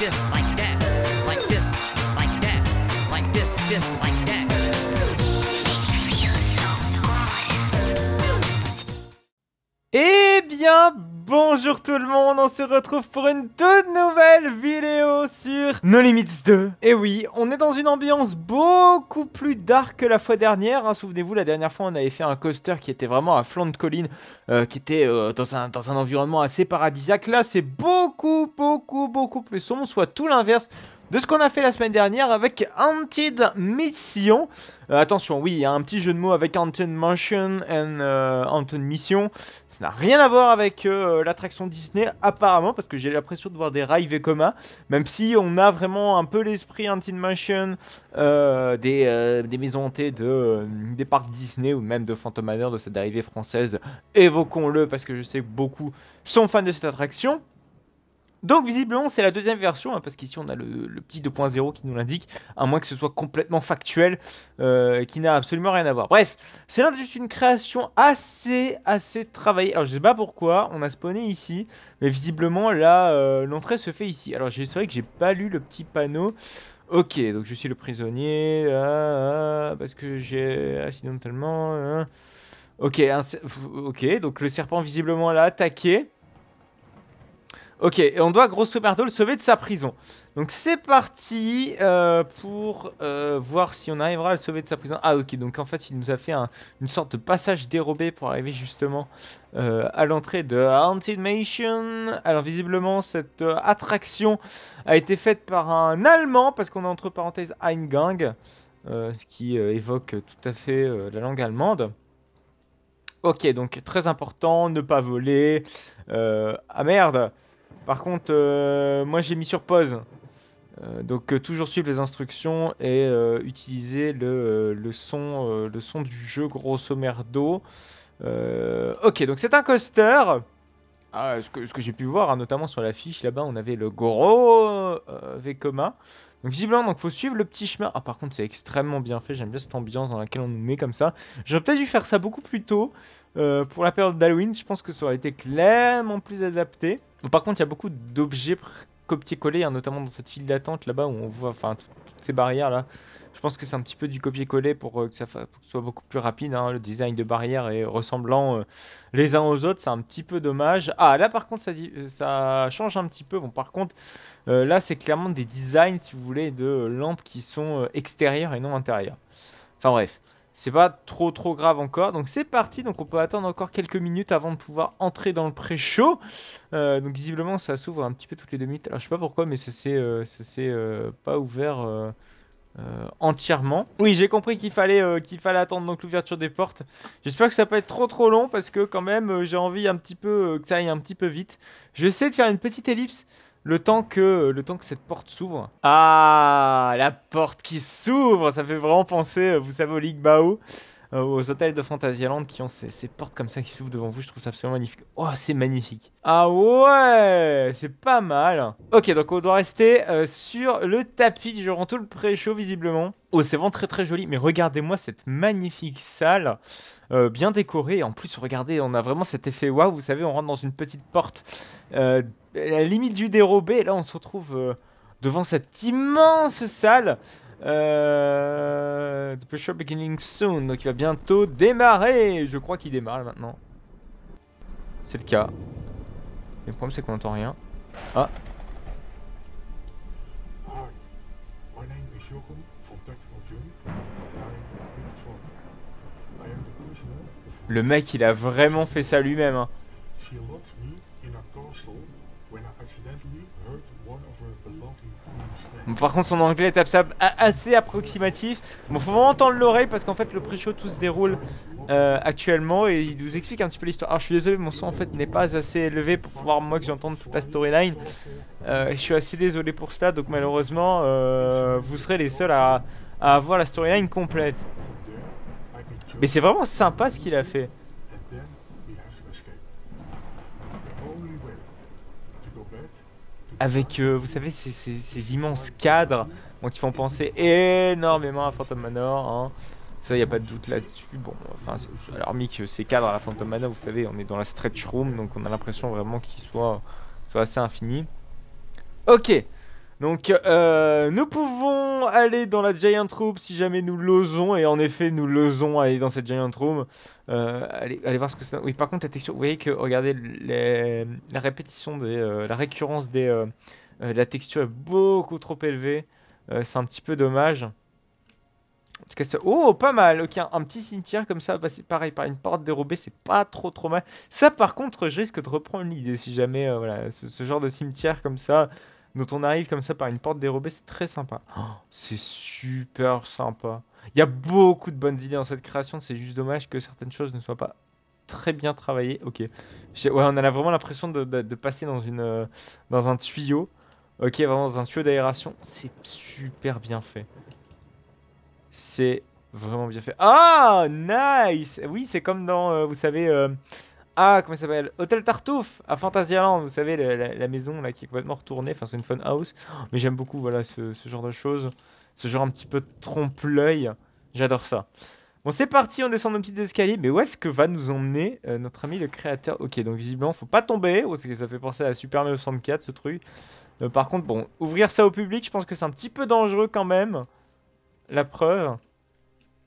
dislike. Bonjour tout le monde, on se retrouve pour une toute nouvelle vidéo sur No Limits 2. Et oui, on est dans une ambiance beaucoup plus dark que la fois dernière. Hein. Souvenez-vous, la dernière fois, on avait fait un coaster qui était vraiment à flanc de colline, euh, qui était euh, dans, un, dans un environnement assez paradisiaque. Là, c'est beaucoup, beaucoup, beaucoup plus sombre, soit tout l'inverse de ce qu'on a fait la semaine dernière avec Haunted Mission. Euh, attention, oui, il y a un petit jeu de mots avec Haunted Mansion and euh, Mission. Ça n'a rien à voir avec euh, l'attraction Disney, apparemment, parce que j'ai l'impression de voir des rails Vekoma. Même si on a vraiment un peu l'esprit Haunted Mansion euh, des, maisons hantées de, des parcs Disney ou même de Phantom Manor, de cette dérivée française. Évoquons-le, parce que je sais que beaucoup sont fans de cette attraction. Donc visiblement c'est la deuxième version, hein, parce qu'ici on a le, petit 2.0 qui nous l'indique, à moins que ce soit complètement factuel, euh, qui n'a absolument rien à voir. Bref, c'est là juste une création assez, assez travaillée. Alors je sais pas pourquoi, on a spawné ici, mais visiblement là, euh, l'entrée se fait ici. Alors c'est vrai que j'ai pas lu le petit panneau. Ok, donc je suis le prisonnier, ah, ah, parce que j'ai accidentellement... Hein. ok, ok, donc le serpent visiblement l'a attaqué. Ok, et on doit grosso modo le sauver de sa prison. Donc c'est parti euh, pour euh, voir si on arrivera à le sauver de sa prison. Ah ok, donc en fait il nous a fait une sorte de passage dérobé pour arriver justement euh, à l'entrée de Haunted Mansion. Alors visiblement cette attraction a été faite par un Allemand, parce qu'on a entre parenthèses Eingang, ce qui évoque tout à fait la langue allemande. Ok, donc très important, ne pas voler. ah merde par contre, euh, moi j'ai mis sur pause. Euh, donc euh, toujours suivre les instructions et utiliser le, son, le son du jeu grosso d'eau. ok, donc c'est un coaster. Ah, ce que, j'ai pu voir, hein, notamment sur la fiche là-bas, on avait le gros Vekoma. Donc visiblement, donc faut suivre le petit chemin. Ah par contre, c'est extrêmement bien fait. J'aime bien cette ambiance dans laquelle on nous met comme ça. J'aurais peut-être dû faire ça beaucoup plus tôt. Euh, pour la période d'Halloween, je pense que ça aurait été clairement plus adapté. par contre, il y a beaucoup d'objets copier-coller, hein, notamment dans cette file d'attente là-bas où on voit enfin toutes ces barrières là. Je pense que c'est un petit peu du copier-coller pour, euh, que ça soit beaucoup plus rapide. Hein. Le design de barrières est ressemblant euh, les uns aux autres, c'est un petit peu dommage. Ah là par contre ça, ça change un petit peu. Bon par contre là c'est clairement des designs si vous voulez de lampes qui sont extérieures et non intérieures. Enfin bref. C'est pas trop trop grave encore. Donc c'est parti. Donc on peut attendre encore quelques minutes avant de pouvoir entrer dans le pré-show. Euh, donc visiblement ça s'ouvre un petit peu toutes les deux minutes. Alors je sais pas pourquoi mais ça s'est euh, euh, pas ouvert entièrement. Oui j'ai compris qu'il fallait, fallait attendre l'ouverture des portes. J'espère que ça peut être trop trop long parce que quand même j'ai envie un petit peu que ça aille un petit peu vite. Je vais essayer de faire une petite ellipse. Le temps que, le temps que cette porte s'ouvre. Ah, la porte qui s'ouvre Ça fait vraiment penser, euh, vous savez, au Ligue Bao, euh, aux hôtels de Fantasyland qui ont ces, portes comme ça qui s'ouvrent devant vous. Je trouve ça absolument magnifique. Oh, c'est magnifique. Ah ouais C'est pas mal. Ok, donc on doit rester euh, sur le tapis Je rends tout le pré chaud visiblement. Oh, c'est vraiment très très joli. Mais regardez-moi cette magnifique salle. bien décorée. En plus, regardez, on a vraiment cet effet waouh. Vous savez, on rentre dans une petite porte la limite du dérobé. là, on se retrouve euh, devant cette immense salle. Euh, the Pressure Beginning Soon. Donc, il va bientôt démarrer. Je crois qu'il démarre maintenant. C'est le cas. Le problème, c'est qu'on n'entend rien. Ah. Le mec, il a vraiment fait ça lui-même. Hein. par contre, son anglais est assez approximatif. Bon, faut vraiment entendre l'oreille parce qu'en fait, le pré-show tout se déroule euh, actuellement et il nous explique un petit peu l'histoire. Alors, je suis désolé, mon son en fait n'est pas assez élevé pour pouvoir, moi, que j'entende toute la storyline. Euh, je suis assez désolé pour cela, donc malheureusement, euh, vous serez les seuls à, à avoir la storyline complète. Mais c'est vraiment sympa ce qu'il a fait. avec, euh, vous savez, ces, immenses cadres qui font penser énormément à Phantom Manor. Hein. Ça, il n'y a pas de doute là-dessus. Bon, enfin, alors, mis que euh, ces cadres à la Phantom Manor, vous savez, on est dans la stretch room, donc on a l'impression vraiment qu'ils soient, soient assez infinis. Ok, donc euh, nous pouvons aller dans la Giant Room si jamais nous l'osons, et en effet nous l'osons aller dans cette Giant Room. Euh, allez, allez, voir ce que ça. Oui par contre la texture, vous voyez que regardez la répétition, des, euh, la récurrence des, de la texture est beaucoup trop élevée. c'est un petit peu dommage. En tout cas, oh, pas mal. Ok, un, petit cimetière comme ça, bah, c'est pareil par une porte dérobée, c'est pas trop trop mal. Ça, par contre, je risque de reprendre l'idée si jamais, voilà, ce genre de cimetière comme ça, dont on arrive comme ça par une porte dérobée, c'est très sympa. Oh, c'est super sympa. Il y a beaucoup de bonnes idées dans cette création, c'est juste dommage que certaines choses ne soient pas très bien travaillées. Ok, ouais, on a vraiment l'impression de, passer dans, une, euh, dans un tuyau. Ok, vraiment dans un tuyau d'aération, c'est super bien fait. C'est vraiment bien fait. Ah, nice Oui, c'est comme dans, euh, vous savez... Euh, ah, comment s'appelle Hôtel Tartuffe, à Fantasyland, vous savez, la, maison là qui est complètement retournée, enfin c'est une fun house, oh, mais j'aime beaucoup voilà ce, genre de choses, ce genre un petit peu trompe-l'œil, j'adore ça. Bon c'est parti, on descend nos petites escaliers, mais où est-ce que va nous emmener euh, notre ami le créateur Ok, donc visiblement faut pas tomber, que ça fait penser à Super Mario 64 ce truc. Euh, par contre, bon, ouvrir ça au public, je pense que c'est un petit peu dangereux quand même, la preuve.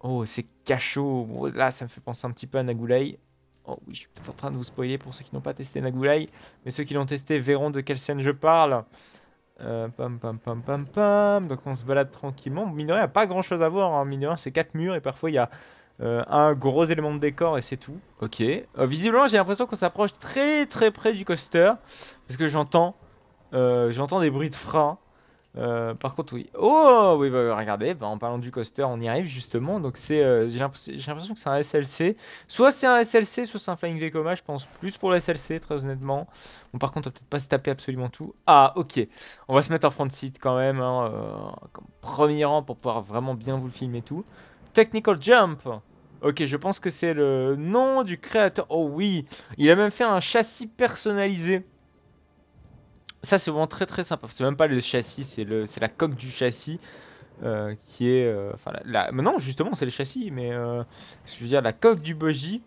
Oh, c'est cachot. Là, ça me fait penser un petit peu à Nagoulay. Oh oui, je suis peut-être en train de vous spoiler pour ceux qui n'ont pas testé Nagulai, mais ceux qui l'ont testé verront de quelle scène je parle. Euh, pam pam pam pam pam. Donc on se balade tranquillement. Mine il n'y a pas grand chose à voir. Hein. Mine c'est quatre murs et parfois il y a euh, un gros élément de décor et c'est tout. Ok. Euh, visiblement, j'ai l'impression qu'on s'approche très très près du coaster parce que j'entends j'entends des bruits de frein euh, par contre, oui. Oh, oui, bah, bah, regardez, bah, en parlant du coaster, on y arrive justement. Donc, c'est, euh, j'ai l'impression que c'est un SLC. Soit c'est un SLC, soit c'est un Flying Vekoma. Je pense plus pour le SLC, très honnêtement. Bon, par contre, on va peut-être pas se taper absolument tout. Ah, ok. On va se mettre en front seat quand même, hein, euh, comme premier rang pour pouvoir vraiment bien vous le filmer tout. Technical Jump. Ok, je pense que c'est le nom du créateur. Oh oui, il a même fait un châssis personnalisé ça, c'est vraiment très très sympa. C'est même pas le châssis, c'est le, la coque du châssis. Euh, qui est. Euh, enfin, non, justement, c'est le châssis, mais euh, je veux dire, la coque du bogie.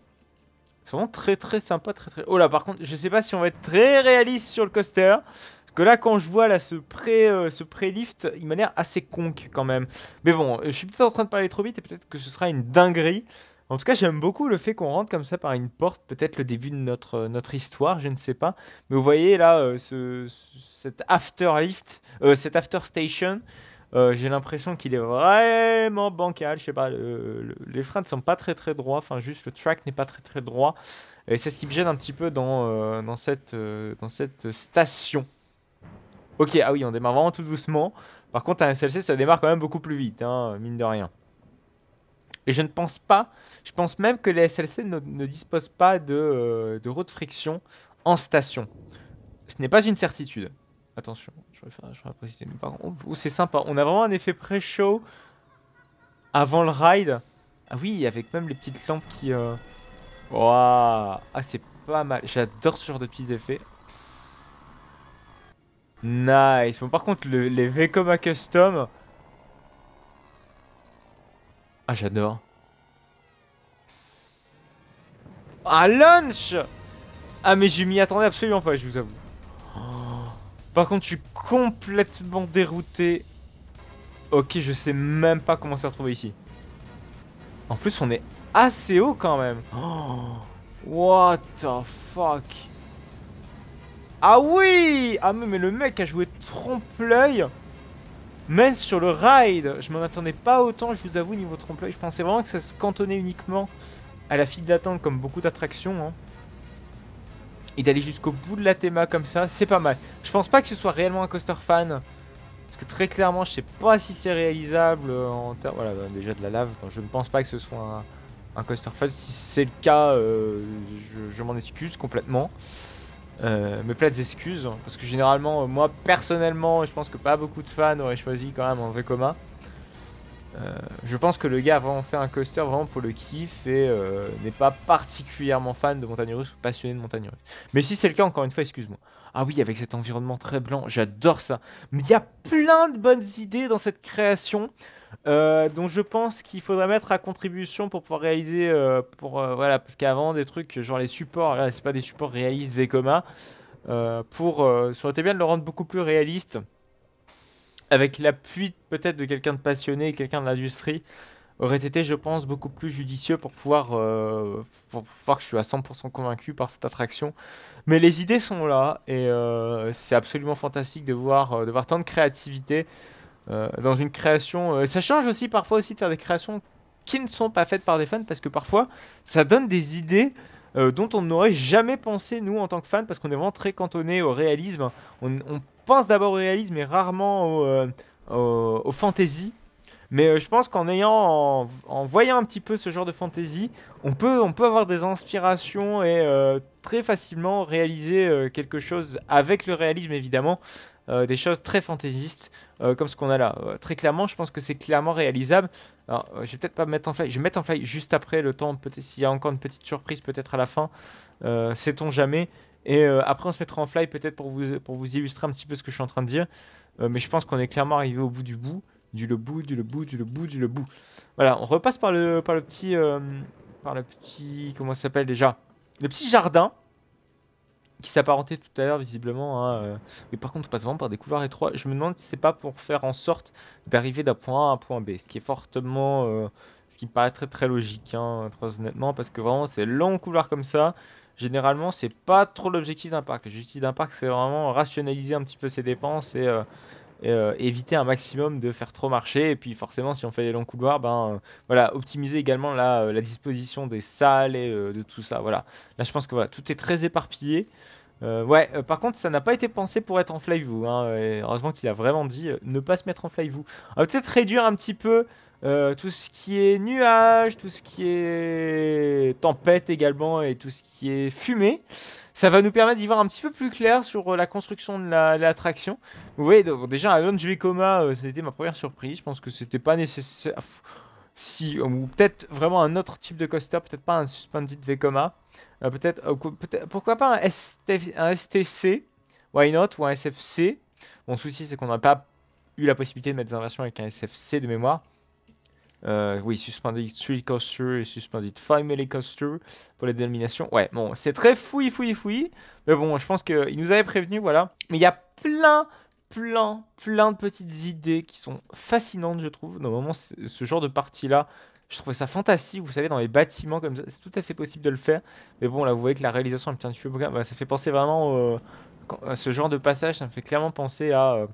C'est vraiment très très sympa. Très, très... Oh là, par contre, je sais pas si on va être très réaliste sur le coaster. Parce que là, quand je vois là, ce, pré, ce pré-lift, il m'a l'air assez conque quand même. Mais bon, je suis peut-être en train de parler trop vite et peut-être que ce sera une dinguerie. En tout cas, j'aime beaucoup le fait qu'on rentre comme ça par une porte, peut-être le début de notre, euh, notre histoire, je ne sais pas. Mais vous voyez là, euh, cet after lift, euh, cet after station, j'ai l'impression qu'il est vraiment bancal. Je sais pas, les freins ne sont pas très très droits, enfin juste le track n'est pas très très droit. Et c'est ce qui me gêne un petit peu dans, dans, cette, dans cette station. Ok, ah oui, on démarre vraiment tout doucement. Par contre, un SLC, ça démarre quand même beaucoup plus vite, hein, mine de rien. Et je ne pense pas, je pense même que les SLC ne, disposent pas de, euh, de, friction en station. Ce n'est pas une certitude. Attention, je vais, faire, je préciser. Mais par contre, c'est sympa. On a vraiment un effet pré-show avant le ride. Ah oui, avec même les petites lampes qui... Euh, ah, c'est pas mal. J'adore ce genre de petits effets. Nice. Bon, par contre, le, les Vekoma Custom, ah, j'adore. Ah, lunch Ah, mais je m'y attendais absolument pas, je vous avoue. Par contre, je suis complètement dérouté. Ok, je sais même pas comment se retrouver ici. En plus, on est assez haut quand même. What the fuck Ah oui Ah mais le mec a joué trompe-l'œil même sur le ride, je m'en attendais pas autant, je vous avoue, niveau trompe-l'œil. Je pensais vraiment que ça se cantonnait uniquement à la file d'attente, comme beaucoup d'attractions. Hein. Et d'aller jusqu'au bout de la théma comme ça, c'est pas mal. Je pense pas que ce soit réellement un coaster fan. Parce que très clairement, je sais pas si c'est réalisable euh, en termes... Voilà, bah, déjà de la lave. je ne pense pas que ce soit un, coaster fan. Si c'est le cas, euh, je m'en excuse complètement. Euh, me mes pleines excuses, parce que généralement, moi personnellement, je pense que pas beaucoup de fans auraient choisi quand même en V coma. Euh, je pense que le gars a vraiment fait un coaster vraiment pour le kiff et euh, n'est pas particulièrement fan de montagne russe ou passionné de montagne russe. Mais si c'est le cas, encore une fois, excuse-moi. Ah oui, avec cet environnement très blanc, j'adore ça. Mais il y a plein de bonnes idées dans cette création. Euh, dont donc je pense qu'il faudrait mettre à contribution pour pouvoir réaliser, pour voilà, parce qu'avant des trucs genre les supports, c'est pas des supports réalistes Vekoma, pour ça bien de le rendre beaucoup plus réaliste avec l'appui peut-être de quelqu'un de passionné, quelqu'un de l'industrie, aurait été, je pense, beaucoup plus judicieux pour pouvoir, euh, voir pour que je suis à 100% convaincu par cette attraction. Mais les idées sont là et euh, c'est absolument fantastique de voir, euh, de voir tant de créativité dans une création. ça change aussi parfois aussi de faire des créations qui ne sont pas faites par des fans parce que parfois ça donne des idées dont on n'aurait jamais pensé nous en tant que fans parce qu'on est vraiment très cantonné au réalisme. On, on pense d'abord au réalisme et rarement au, fantaisies, euh, fantasy. Mais euh, je pense qu'en ayant, en, voyant un petit peu ce genre de fantasy, on peut, on peut avoir des inspirations et euh, très facilement réaliser quelque chose avec le réalisme évidemment, des choses très fantaisistes comme ce qu'on a là. très clairement, je pense que c'est clairement réalisable. je vais peut-être pas me mettre en fly, je vais mettre en fly juste après le temps, peut s'il y a encore une petite surprise peut-être à la fin, sait-on jamais. Et euh, après, on se mettra en fly peut-être pour vous, pour vous illustrer un petit peu ce que je suis en train de dire. Euh, mais je pense qu'on est clairement arrivé au bout du bout. Du le bout, du le bout, du le bout, du le bout. Voilà, on repasse par le, par le petit... Euh, par le petit... Comment ça s'appelle déjà Le petit jardin. Qui s'apparentait tout à l'heure visiblement. Hein, mais par contre, on passe vraiment par des couloirs étroits. Je me demande si c'est pas pour faire en sorte d'arriver d'un point A à un point B. Ce qui est fortement... ce qui me paraît très très logique, hein, très honnêtement. Parce que vraiment, c'est long couloir comme ça généralement, c'est pas trop l'objectif d'un parc. L'objectif d'un parc, c'est vraiment rationaliser un petit peu ses dépenses et, euh, euh, éviter un maximum de faire trop marcher. Et puis, forcément, si on fait des longs couloirs, ben euh, voilà, optimiser également la, disposition des salles et de tout ça. Voilà. Là, je pense que voilà, tout est très éparpillé. Euh, ouais, euh, par contre, ça n'a pas été pensé pour être en fly vous hein, heureusement qu'il a vraiment dit euh, ne pas se mettre en fly vous On va peut-être réduire un petit peu tout ce qui est nuage, tout ce qui est tempête également et tout ce qui est fumée. Ça va nous permettre d'y voir un petit peu plus clair sur la construction de l'attraction. La, Vous voyez, donc, déjà, à Coma, c'était ma première surprise. Je pense que c'était pas nécessaire. si, ou peut-être vraiment un autre type de coaster, peut-être pas un Suspended Vekoma. Euh, euh, peut-être, pourquoi pas un, STC, why not, ou un SFC. Mon souci, c'est qu'on n'a pas eu la possibilité de mettre des inversions avec un SFC de mémoire. Euh, oui, Suspended Street Coaster et Suspended Family Coaster pour les dénominations. Ouais, bon, c'est très fouillis, fouillis, fouillis. Mais bon, je pense qu'il nous avait prévenu, voilà. Mais il y a plein, plein, plein de petites idées qui sont fascinantes, je trouve. Normalement, ce genre de partie-là, je trouvais ça fantastique, vous savez, dans les bâtiments comme ça, c'est tout à fait possible de le faire. Mais bon, là, vous voyez que la réalisation est un petit peu... Bah, ça fait penser vraiment à ce genre de passage, ça me fait clairement penser à... Euh,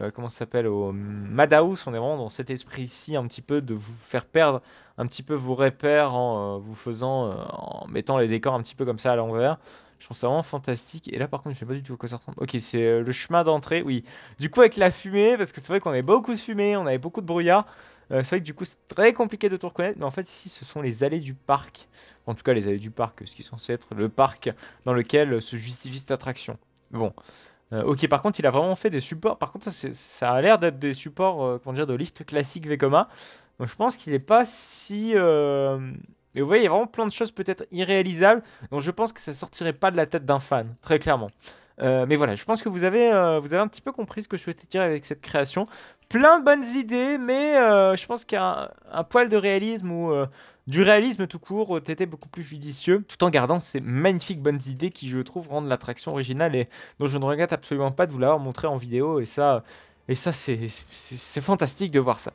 euh, comment ça s'appelle Au Madhouse, on est vraiment dans cet esprit-ci, un petit peu de vous faire perdre un petit peu vos repères en euh, vous faisant... en mettant les décors un petit peu comme ça à l'envers. Je trouve ça vraiment fantastique. Et là, par contre, je sais pas du tout à quoi ça ressemble. Ok, c'est le chemin d'entrée, oui. Du coup, avec la fumée, parce que c'est vrai qu'on avait beaucoup de fumée, on avait beaucoup de brouillard. Euh, c'est vrai que du coup, c'est très compliqué de tout reconnaître, mais en fait, ici, ce sont les allées du parc. En tout cas, les allées du parc, ce qui est censé être le parc dans lequel se justifie cette attraction. Bon. Euh, ok, par contre, il a vraiment fait des supports. Par contre, ça, a l'air d'être des supports, euh, dire, de liste classique Vekoma. Donc, je pense qu'il n'est pas si. Et vous voyez, il y a vraiment plein de choses peut-être irréalisables. Donc, je pense que ça sortirait pas de la tête d'un fan, très clairement. mais voilà, je pense que vous avez, vous avez un petit peu compris ce que je souhaitais dire avec cette création plein de bonnes idées, mais euh, je pense qu'il a un, poil de réalisme ou euh, du réalisme tout court, euh, été beaucoup plus judicieux, tout en gardant ces magnifiques bonnes idées qui, je trouve, rendent l'attraction originale et dont je ne regrette absolument pas de vous l'avoir montré en vidéo. Et ça, et ça c'est fantastique de voir ça.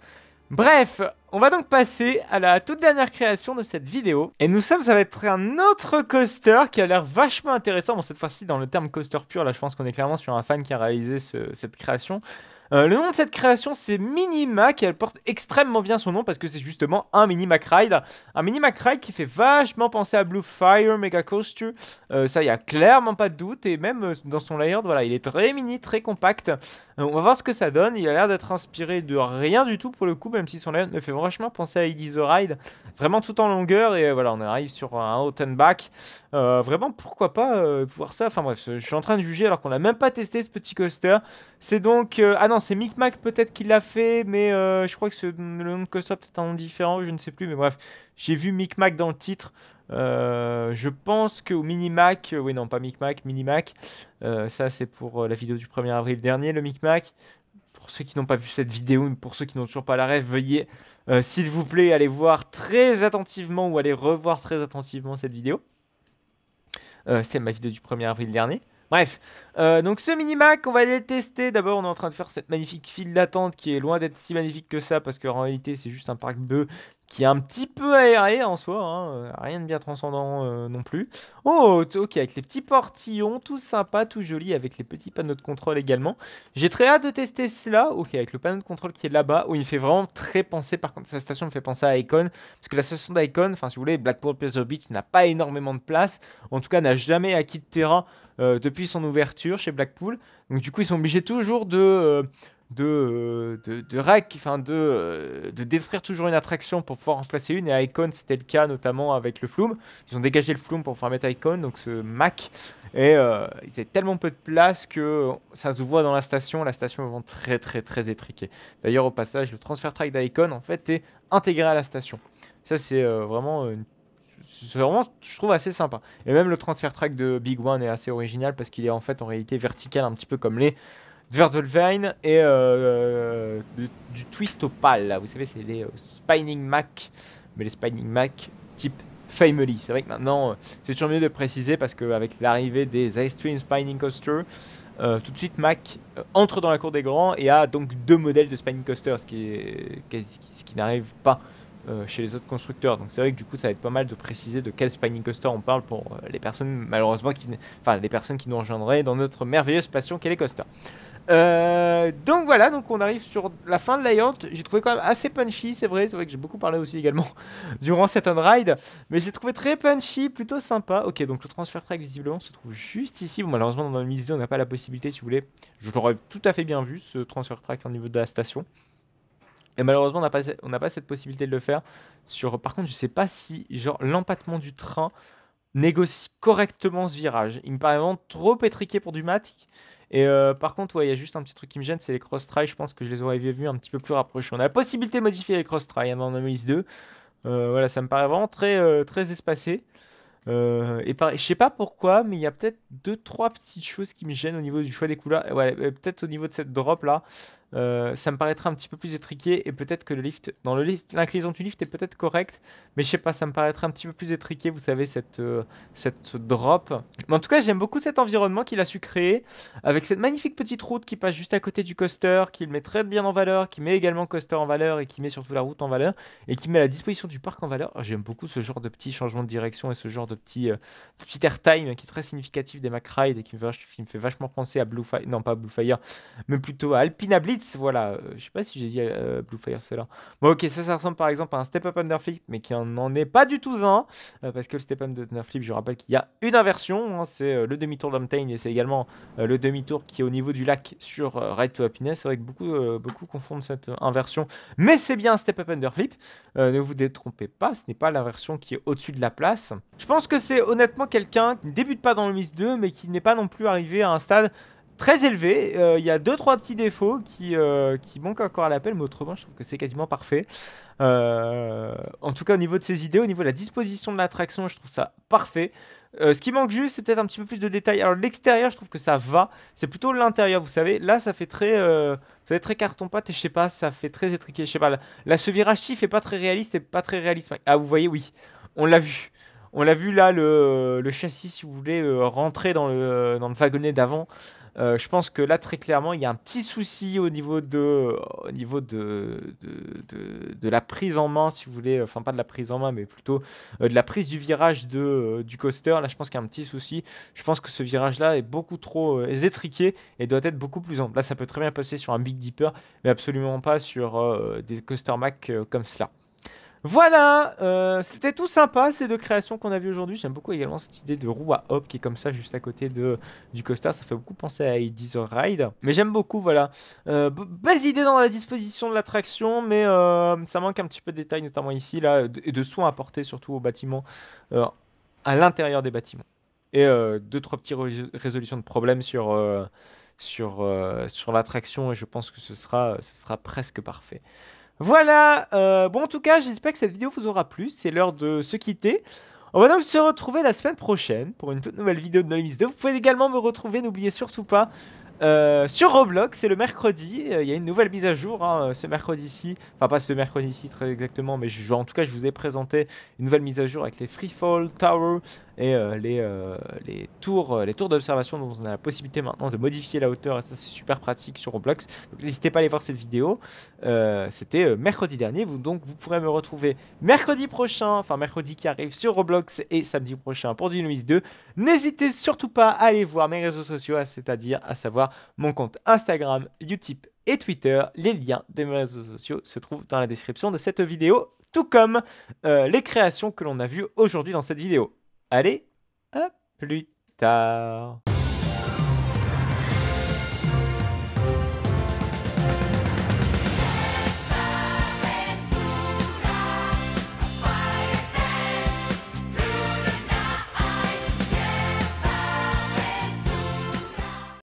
Bref, on va donc passer à la toute dernière création de cette vidéo. Et nous sommes, ça va être un autre coaster qui a l'air vachement intéressant. Bon, cette fois-ci, dans le terme coaster pur, là, je pense qu'on est clairement sur un fan qui a réalisé cette création. Euh, le nom de cette création, c'est Minimac et elle porte extrêmement bien son nom parce que c'est justement un Minimac Ride. Un Minimac Ride qui fait vachement penser à Blue Fire, Mega Coaster. Euh, ça, il n'y a clairement pas de doute. Et même euh, dans son layout, voilà, il est très mini, très compact. on va voir ce que ça donne. Il a l'air d'être inspiré de rien du tout pour le coup, même si son layout me fait vachement penser à Idizoride the Ride. Vraiment tout en longueur. Et voilà, on arrive sur un out and back. vraiment, pourquoi pas voir ça Enfin bref, je suis en train de juger alors qu'on n'a même pas testé ce petit coaster. C'est donc... ah non, c'est Micmac peut-être qui l'a fait, mais euh, je crois que le nom de Costa peut-être un nom différent, je ne sais plus, mais bref, j'ai vu Micmac dans le titre. Euh, je pense que au Minimac, euh, oui non pas Micmac, Minimac, ça c'est pour la vidéo du 1er avril dernier, le Micmac. Pour ceux qui n'ont pas vu cette vidéo, pour ceux qui n'ont toujours pas la rêve, veuillez, s'il vous plaît, aller voir très attentivement ou aller revoir très attentivement cette vidéo. C'était ma vidéo du 1er avril dernier. Bref, euh, donc ce mini-mac, on va aller le tester. D'abord, on est en train de faire cette magnifique file d'attente qui est loin d'être si magnifique que ça, parce qu'en réalité, c'est juste un parc bœuf qui est un petit peu aéré en soi, hein, euh, rien de bien transcendant euh, non plus. Oh, ok, avec les petits portillons, tout sympa, tout joli, avec les petits panneaux de contrôle également. J'ai très hâte de tester cela, ok, avec le panneau de contrôle qui est là-bas, où il me fait vraiment très penser, par contre, sa station me fait penser à Icon, parce que la station d'Icon, enfin si vous voulez, Blackpool Pleasure Beach n'a pas énormément de place, en tout cas n'a jamais acquis de terrain euh, depuis son ouverture chez Blackpool. Donc du coup, ils sont obligés toujours de euh, euh, de de, de, de, de détruire toujours une attraction pour pouvoir remplacer une. Et Icon, c'était le cas notamment avec le Flume. Ils ont dégagé le Flume pour pouvoir mettre Icon, donc ce Mac. Et ils avaient tellement peu de place que ça se voit dans la station. La station est vraiment très très très étriquée. D'ailleurs, au passage, le transfert track d'Icon en fait est intégré à la station. Ça, c'est vraiment une c'est vraiment, je trouve assez sympa. Et même le transfert track de Big One est assez original parce qu'il est en fait en réalité vertical, un petit peu comme les Dverdelvein et euh, euh, du, twist opale. Vous savez, c'est les euh, Spining Mac, mais les Spining Mac type Family. C'est vrai que maintenant, c'est toujours mieux de préciser parce qu'avec l'arrivée des Ice Twin Spining Coaster, tout de suite Mac entre dans la cour des grands et a donc deux modèles de Spinning Coaster, qui, ce qui n'arrive pas euh, chez les autres constructeurs. Donc c'est vrai que du coup ça va être pas mal de préciser de quel spinning Coaster on parle pour euh, les personnes malheureusement qui, enfin les personnes qui nous rejoindraient dans notre merveilleuse passion qu'est les coasters. Euh, donc voilà, donc on arrive sur la fin de la J'ai trouvé quand même assez punchy, c'est vrai. C'est vrai que j'ai beaucoup parlé aussi également durant cette on-ride. Mais j'ai trouvé très punchy, plutôt sympa. Ok, donc le transfert track visiblement se trouve juste ici. Bon, malheureusement, dans le mise on n'a pas la possibilité, si vous voulez. Je l'aurais tout à fait bien vu, ce transfert track au niveau de la station. Et malheureusement, on n'a pas, cette possibilité de le faire. Sur, par contre, je ne sais pas si l'empattement du train négocie correctement ce virage. Il me paraît vraiment trop étriqué pour du mat. Et euh, par contre, il y a juste un petit truc qui me gêne, c'est les cross try Je pense que je les aurais vus un petit peu plus rapprochés. On a la possibilité de modifier les cross try hein, dans mis 2. Euh, voilà, ça me paraît vraiment très, euh, très espacé. et pareil, je sais pas pourquoi, mais il y a peut-être deux trois petites choses qui me gênent au niveau du choix des couleurs. Ouais, peut-être au niveau de cette drop là, euh, ça me paraîtrait un petit peu plus étriqué et peut-être que le lift, dans le lift, l'inclinaison du lift est peut-être correcte, mais je sais pas, ça me paraîtrait un petit peu plus étriqué, vous savez, cette, euh, cette drop. Mais en tout cas, j'aime beaucoup cet environnement qu'il a su créer, avec cette magnifique petite route qui passe juste à côté du coaster, qui le met très bien en valeur, qui met également coaster en valeur et qui met surtout la route en valeur et qui met la disposition du parc en valeur. Oh, j'aime beaucoup ce genre de petit changement de direction et ce genre de petit, euh, airtime qui est très significatif des Mac et qui me, fait, vachement penser à Blue Fire, non pas Blue Fire, mais plutôt à Alpina voilà. Euh, je sais pas si j'ai dit euh, Blue Fire cela. Bon, ok, ça, ressemble par exemple à un Step Up Under Flip mais qui n'en est pas du tout un. Euh, parce que le Step Up Underflip, je rappelle qu'il y a une inversion. Hein, c'est le demi-tour d'Homtain et c'est également le demi-tour qui est au niveau du lac sur Ride to Happiness. C'est vrai que beaucoup, beaucoup confondent cette inversion. Mais c'est bien un Step Up Underflip. ne vous détrompez pas, ce n'est pas l'inversion qui est au-dessus de la place. Je pense que c'est honnêtement quelqu'un qui ne débute pas dans le Miss 2, mais qui n'est pas non plus arrivé à un stade très élevé. Euh, il y a 2-3 petits défauts qui, euh, qui manquent encore à l'appel, mais autrement, je trouve que c'est quasiment parfait. Euh, en tout cas, au niveau de ses idées, au niveau de la disposition de l'attraction, je trouve ça parfait. ce qui manque juste, c'est peut-être un petit peu plus de détails. Alors l'extérieur, je trouve que ça va. C'est plutôt l'intérieur, vous savez. Là, ça fait très, très carton pâte et je sais pas, ça fait très étriqué. Je sais pas. Là, ce virage ci est pas très réaliste et pas très réaliste. Ah, vous voyez, oui, on l'a vu. On l'a vu là, le, châssis, si vous voulez, rentrer dans le, dans le wagonnet d'avant. Euh, je pense que là, très clairement, il y a un petit souci au niveau de, euh, au niveau de, la prise en main, si vous voulez, euh, enfin pas de la prise en main, mais plutôt de la prise du virage de, du coaster. Là, je pense qu'il y a un petit souci. Je pense que ce virage-là est beaucoup trop étriqué et doit être beaucoup plus ample. Là, ça peut très bien passer sur un Big Dipper, mais absolument pas sur des coaster Mac comme cela. Voilà, euh, c'était tout sympa ces deux créations qu'on a vues aujourd'hui. J'aime beaucoup également cette idée de roue à hop qui est comme ça juste à côté de, du coaster. Ça fait beaucoup penser à a Ride. Mais j'aime beaucoup, voilà. Euh, belles idées dans la disposition de l'attraction, mais euh, ça manque un petit peu de détails, notamment ici, là, et de soins apportés surtout aux bâtiments, euh, à l'intérieur des bâtiments. Et deux, trois petites résolutions de problèmes sur, sur, sur l'attraction, et je pense que ce sera, ce sera presque parfait. Voilà, euh, bon en tout cas j'espère que cette vidéo vous aura plu, c'est l'heure de se quitter. On va donc se retrouver la semaine prochaine pour une toute nouvelle vidéo de Nolimis 2. Vous pouvez également me retrouver, n'oubliez surtout pas, euh, sur Roblox, c'est le mercredi, euh, il y a une nouvelle mise à jour hein, ce mercredi-ci, enfin pas ce mercredi-ci très exactement, mais en tout cas je vous ai présenté une nouvelle mise à jour avec les Freefall Tower, et euh, euh, euh, les, tours, d'observation dont on a la possibilité maintenant de modifier la hauteur, et ça c'est super pratique sur Roblox. n'hésitez pas à aller voir cette vidéo, c'était mercredi dernier, vous, donc vous pourrez me retrouver mercredi prochain, enfin mercredi qui arrive sur Roblox et samedi prochain pour Dynamis 2. N'hésitez surtout pas à aller voir mes réseaux sociaux, c'est-à-dire à savoir mon compte Instagram, Utip et Twitter. Les liens de mes réseaux sociaux se trouvent dans la description de cette vidéo, tout comme les créations que l'on a vues aujourd'hui dans cette vidéo. Allez, à plus tard.